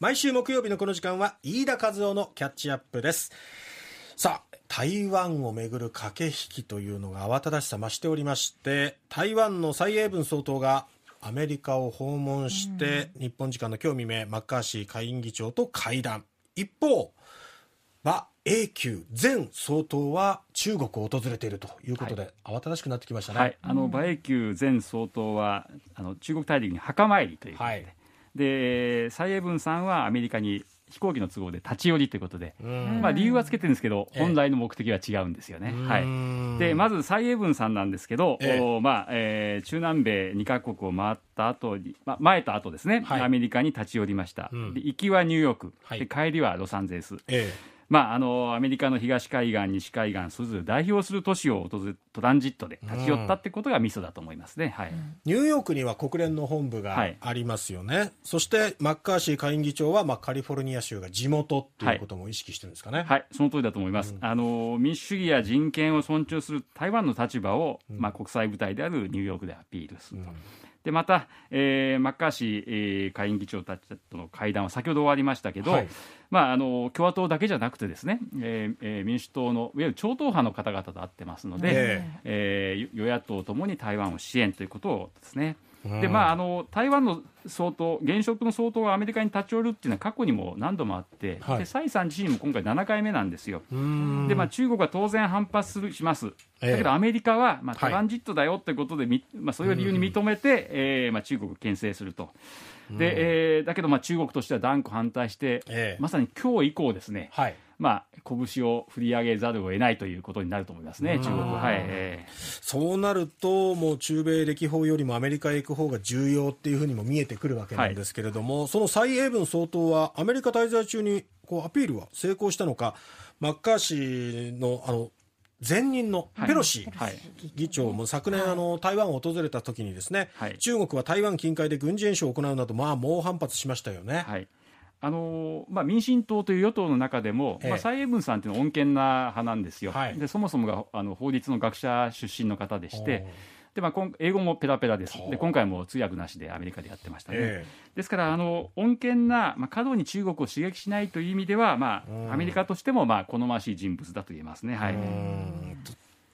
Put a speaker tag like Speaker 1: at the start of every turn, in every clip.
Speaker 1: 毎週木曜日のこの時間は飯田和夫のキャッチアップですさあ台湾をめぐる駆け引きというのが慌ただしさ増しておりまして台湾の蔡英文総統がアメリカを訪問して、うん、日本時間の今日未明マッカーシー下院議長と会談一方馬英九前総統は中国を訪れているということで、はい、慌ただしくなってきましたね、はい、あの馬
Speaker 2: 英九前総統はあの中国大陸に墓参りということで、はいで蔡英文さんはアメリカに飛行機の都合で立ち寄りということで、まあ、理由はつけてるんですけど、本来の目的は違うんですよね。はい、でまず蔡英文さんなんですけど、おまあえー、中南米2か国を回った後に、まあ、前と後ですね、はい、アメリカに立ち寄りました、うん、で行きはニューヨーク、で帰りはロサンゼルス。ええまあ、あのアメリカの東海岸、西海岸、すず代表する都市を訪れトランジットで立ち寄ったってことがミソだと思いますね、はい、
Speaker 1: ニューヨークには国連の本部がありますよね、はい、そしてマッカーシー下院議長は、まあ、カリフォルニア州が地元ということも意識
Speaker 2: してるんですかね、はい、はい、その通りだと思います、うん、あの、民主主義や人権を尊重する台湾の立場を、まあ、国際舞台であるニューヨークでアピールすると。うんでまた、えー、マッカーシー、えー、下院議長たちとの会談は先ほど終わりましたけど、はい、まあ、あの共和党だけじゃなくてですね、えーえー、民主党のいわゆる超党派の方々と会ってますので、えー、えー、与野党ともに台湾を支援ということをですねでまあ、あの台湾の総統、現職の総統がアメリカに立ち寄るっていうのは過去にも何度もあって、はい、で蔡さん自身も今回7回目なんですよ。で、まあ、中国は当然反発するします。だけどアメリカは、まあ、トランジットだよということで、はい、まあ、そういう理由に認めて、えーまあ、中国を牽制すると。でえー、だけど、まあ、中国としては断固反対して、まさに今日以降ですね、はいまあ、拳を振り上げざるを得ないということになると思いますね、中国は、はい、
Speaker 1: そうなると、もう中米歴訪よりもアメリカへ行く方が重要っていうふうにも見えてくるわけなんですけれども、はい、その蔡英文総統は、アメリカ滞在中にこうアピールは成功したのか、マッカーシーのあの前任のペロシ議長も昨年、あの台湾を訪れた時にですね、はい、中国は台湾近海で軍事演習を行うなど、まあ、猛反発しましたよ
Speaker 2: ね。はいあのまあ、民進党という与党の中でも、ええ、まあ、蔡英文さんというのは穏健な派なんですよ、はい、でそもそもがあの法律の学者出身の方でして。でまあ、英語もペラペラですで今回も通訳なしでアメリカでやってましたね、え、ですからあの穏健な、まあ、過度に中国を刺激しないという意味では、まあ、アメリカとしても、まあ、好ましい人物
Speaker 1: だと言えますね。はい、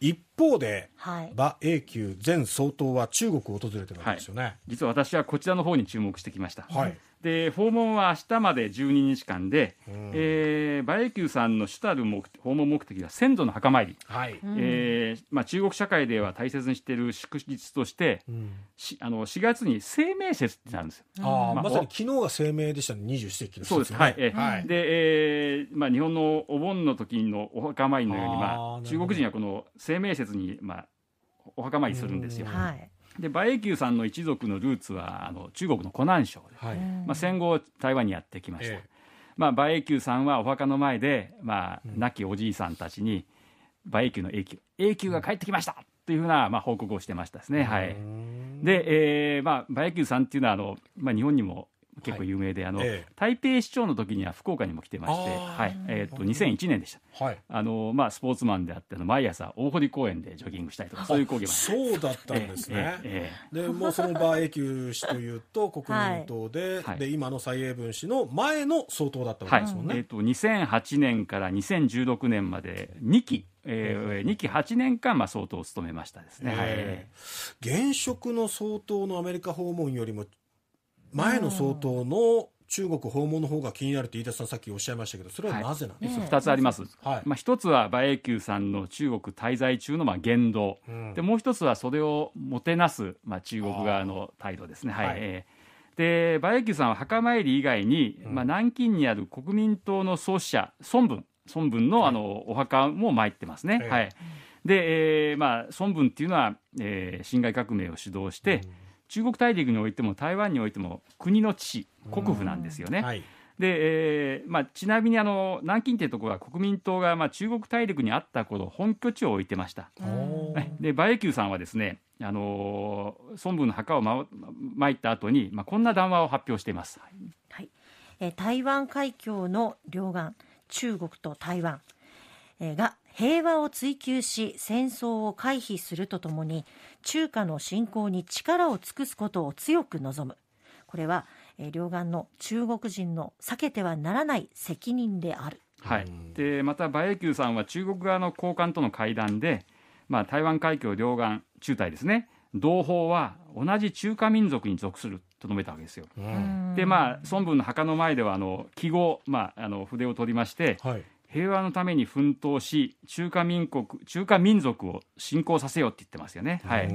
Speaker 1: 一方で、はい、馬英九前総統は中国を訪れてる
Speaker 2: わけですよね、はい、実は私はこちらの方に注目してきました、はい、で訪問は明日まで12日間で、うん、えー、キューさんの主たる訪問目的は先祖の墓参り、
Speaker 1: はい、え
Speaker 2: ー、まあ、中国社会では大切にしている祝日として、うん、しあの4月に清明節ってなるんですよ。あまあ、まさに
Speaker 1: 昨日が清明でしたね、二十四節気の、そうです、はいえー、はい、
Speaker 2: でえーまあ、日本のお盆の時のお墓参りのように、まあ、中国人はこの清明節に、まあ、お墓参りするんですよ。うんはいで馬英九さんの一族のルーツはあの中国の湖南省で、はい、まあ、戦後台湾にやってきました、ええ、まあ、馬英九さんはお墓の前で、まあ、亡きおじいさんたちに、馬英九の永久永久が帰ってきました、というふうな、まあ、報告をしてましたですね。はい、で、えーまあ、馬英九さんっていうのはあの、まあ、日本にも結構有名で、はい、あの、ええ、台北市長の時には福岡にも来てまして、はいえーと、と2001年でした、はいあのまあ、スポーツマンであっての毎朝大堀公園でジョギングしたりとかそういう講義もそうだったんですね、ええ
Speaker 1: え、でもうその馬永久氏というと国民党ではい、で今の蔡英文氏の前の総統だっ
Speaker 2: たわけですもんね、はいえーと、と2008年から2016年まで2期えー、2期8年間、まあ、総統を務めましたですね、え
Speaker 1: ー、現職の総統のアメリカ訪問よりも前の総統の中国訪問の方が気になるって飯田さんさっきおっしゃいましたけどそれはなぜなんですか、はい、2つあります、はい、まあ、1つ
Speaker 2: は馬英九さんの中国滞在中のまあ言動、うん、でもう1つはそれをもてなす、まあ、中国側の態度ですね。はい、はい、で馬英九さんは墓参り以外に、うん、まあ、南京にある国民党の創始者孫文孫文のあのお墓も参ってますね。はい、で、えーまあ、孫文っていうのは、えー、辛亥革命を主導して、う中国大陸においても台湾においても国の地国府なんですよね。でえーまあ、ちなみにあの南京というところは国民党が、まあ、中国大陸にあった頃本拠地を置いてました。で馬英九さんはですね、あのー、孫文の墓をままいた後に、まあ、こんな談話を発表しています、は
Speaker 1: い、えー、台湾海峡の両岸中国と台湾、えー、が平和を追求し戦争を回避するとともに中華の侵攻に力を尽くすことを強く望むこれは両岸の中国人の避けてはならない責任である、
Speaker 2: はい、でまた馬英九さんは中国側の高官との会談で、まあ、台湾海峡両岸中台ですね同胞は同じ中華民族に属すると述べたわけですよ。でまあ孫文の墓の前ではあの記号、まあ、あの筆を取りまして、はい平和のために奮闘し中華民国中華民族を侵攻させようって言ってますよね。はい、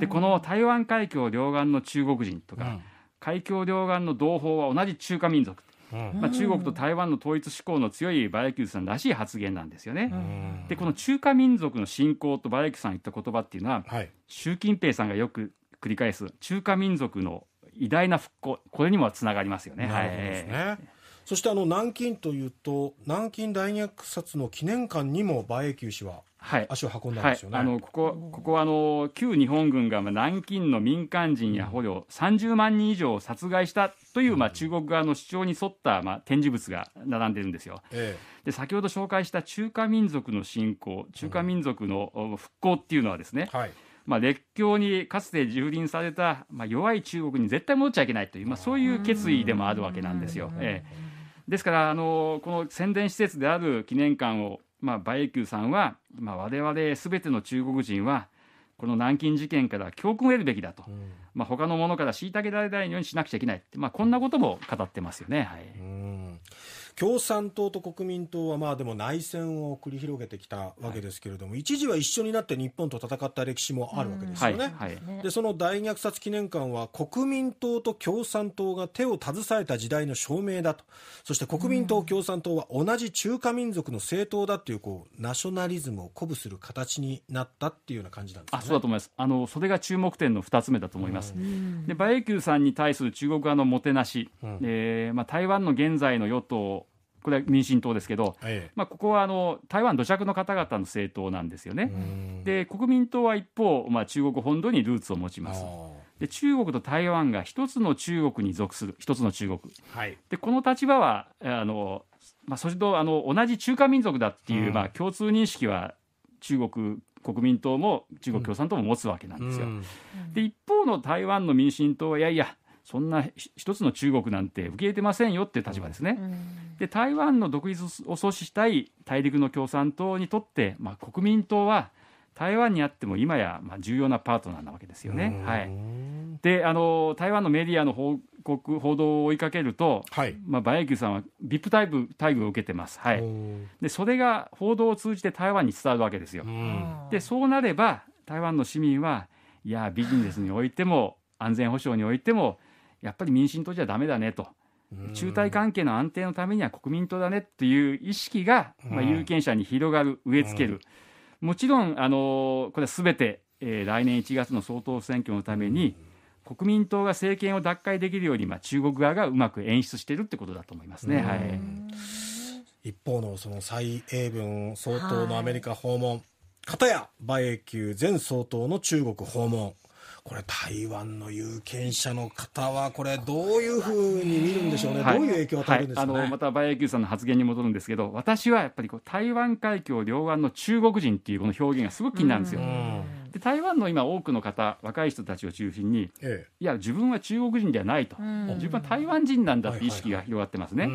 Speaker 2: でこの台湾海峡両岸の中国人とか、うん、海峡両岸の同胞は同じ中華民族、うん、まあ、中国と台湾の統一志向の強いバラキューさんらしい発言なんですよね。でこの中華民族の侵攻とバラキューさん言った言葉っていうのは、はい、習近平さんがよく繰り返す中華民族の偉大な復興これにもつながりますよね。ね
Speaker 1: はいそしてあの南京というと南京大虐殺の記念館にも馬英九氏は足を運んだんですよね、はいは
Speaker 2: い、あのここここはあの旧日本軍が南京の民間人や捕虜30万人以上を殺害したという、まあ、中国側の主張に沿った、まあ、展示物が並んでるんですよ。ええで先ほど紹介した中華民族の振興中華民族の復興っていうのはですね、うんはい、まあ、列強にかつて蹂躙された、まあ、弱い中国に絶対戻っちゃいけないという、まあ、そういう決意でもあるわけなんですよ。ええですからあのこの宣伝施設である記念館を、まあ、馬英九さんは、まあ、我々すべての中国人はこの南京事件から教訓を得るべきだと、うん、まあ、他のものから虐げられないようにしなくちゃいけない、まあ、こんなことも語ってますよね。は
Speaker 1: い、うん共産党と国民党はまあでも内戦を繰り広げてきたわけですけれども、はい、一時は一緒になって日本と戦った歴史もあるわけですよね、はいはい、でその大虐殺記念館は国民党と共産党が手を携えた時代の証明だとそして国民党、共産党は同じ中華民族の政党だっていうこうナショナリズムを鼓舞する形になったっていうような感じなんです、ね、あそうだと思いますあのそれが注目
Speaker 2: 点の2つ目だと思います、で馬英九さんに対する中国側のもてなし、うん、えー、まあ、台湾の現在の与党これは民進党ですけど、ええ、まあ、ここはあの台湾土着の方々の政党なんですよね。で国民党は一方、まあ、中国本土にルーツを持ちます。で中国と台湾が一つの中国に属する一つの中国、はい、でこの立場はあの、まあ、それとあの同じ中華民族だっていう、うん、まあ、共通認識は中国国民党も中国共産党も持つわけなんですよ。うん、で一方の台湾の民進党はいやいやそんな一つの中国なんて受け入れてませんよっていう立場ですね。で台湾の独立を阻止したい大陸の共産党にとって、まあ、国民党は台湾にあっても今やまあ重要なパートナーなわけですよね。はい、であの台湾のメディアの報告報道を追いかけると、はい、まあ、馬英九さんは VIP 待遇待遇を受けてます、はい、でそれが報道を通じて台湾に伝わるわけですよ。でそうなれば台湾の市民はいやビジネスにおいても安全保障においてもやっぱり民進党じゃだめだねと。中台関係の安定のためには国民党だねっていう意識が、まあ、有権者に広がる、植え付ける、もちろん、あのこれはすべて、えー、来年1月の総統選挙のために、国民党が政権を奪回できるように、まあ、中国側がうまく演出してい
Speaker 1: るってことだと思いますね。はい、一方のその蔡英文総統のアメリカ訪問、はい、片や馬英九前総統の中国訪問。これ、台湾の有権者の方は、これ、どういうふうに見るんでしょうね、はい、どういう影響を与えるんでしょね、はい、あの
Speaker 2: また馬英九さんの発言に戻るんですけど、私はやっぱりこう台湾海峡両岸の中国人っていうこの表現がすごく気になるんですよ。で台湾の今、多くの方、若い人たちを中心に、ええ、いや、自分は中国人ではないと、自分は台湾人なんだいう意識が広がってますね。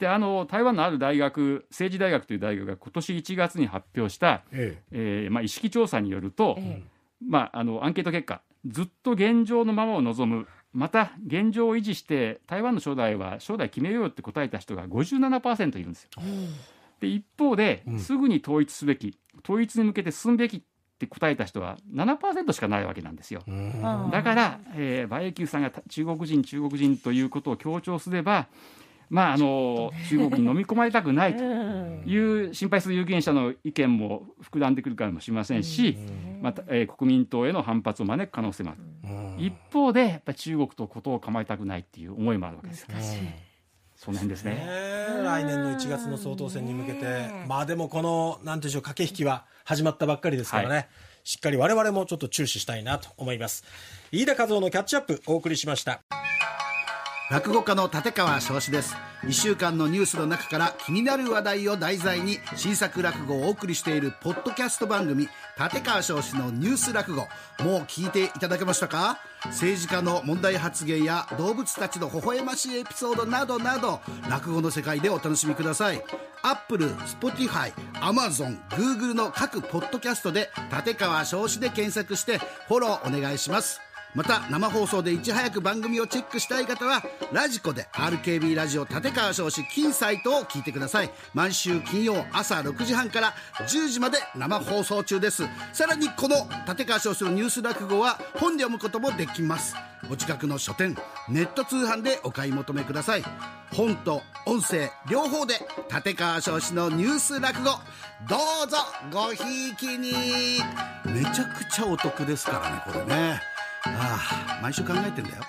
Speaker 2: であの台湾のある大学政治大学という大学が今年1月に発表した、えええー、まあ、意識調査によると、え、まあ、あのアンケート結果ずっと現状のままを望むまた現状を維持して台湾の将来は将来決めようって答えた人が57%いるんですよ。で一方で、すぐに統一すべき統一に向けて進むべきって答えた人は7%しかないわけなんですよ。だから、えー、馬英九さんが中国人中国人ということを強調すればまああの中国に飲み込まれたくないという心配する有権者の意見も膨らんでくるかもしれませんし、またえー、国民党への反発を招く可能性もある、一方でやっぱり中国と事を構えたくないっていう思いもあるわけです。その辺ですね
Speaker 1: 来年の1月の総統選に向けて、まあでもこの、なんていうんでしょう、駆け引きは始まったばっかりですからね、はい、しっかり我々もちょっと注視したいなと思います。飯田和夫のキャッチアップ、お送りしました。落語家の立川翔志です1週間のニュースの中から気になる話題を題材に新作落語をお送りしているポッドキャスト番組立川翔志のニュース落語もう聞いていただけましたか政治家の問題発言や動物たちの微笑ましいエピソードなどなど落語の世界でお楽しみくださいアップル、スポティファイ、アマゾン、グーグルの各ポッドキャストで立川少司で検索してフォローお願いしますまた生放送でいち早く番組をチェックしたい方はラジコで RKB ラジオ立川少子金サイトを聞いてください毎週金曜朝6時半から10時まで生放送中ですさらにこの立川少子のニュース落語は本で読むこともできますお近くの書店ネット通販でお買い求めください本と音声両方で立川少子のニュース落語どうぞごひいきにめちゃくちゃお得ですからねこれね
Speaker 2: ああ毎週考えてんだよ。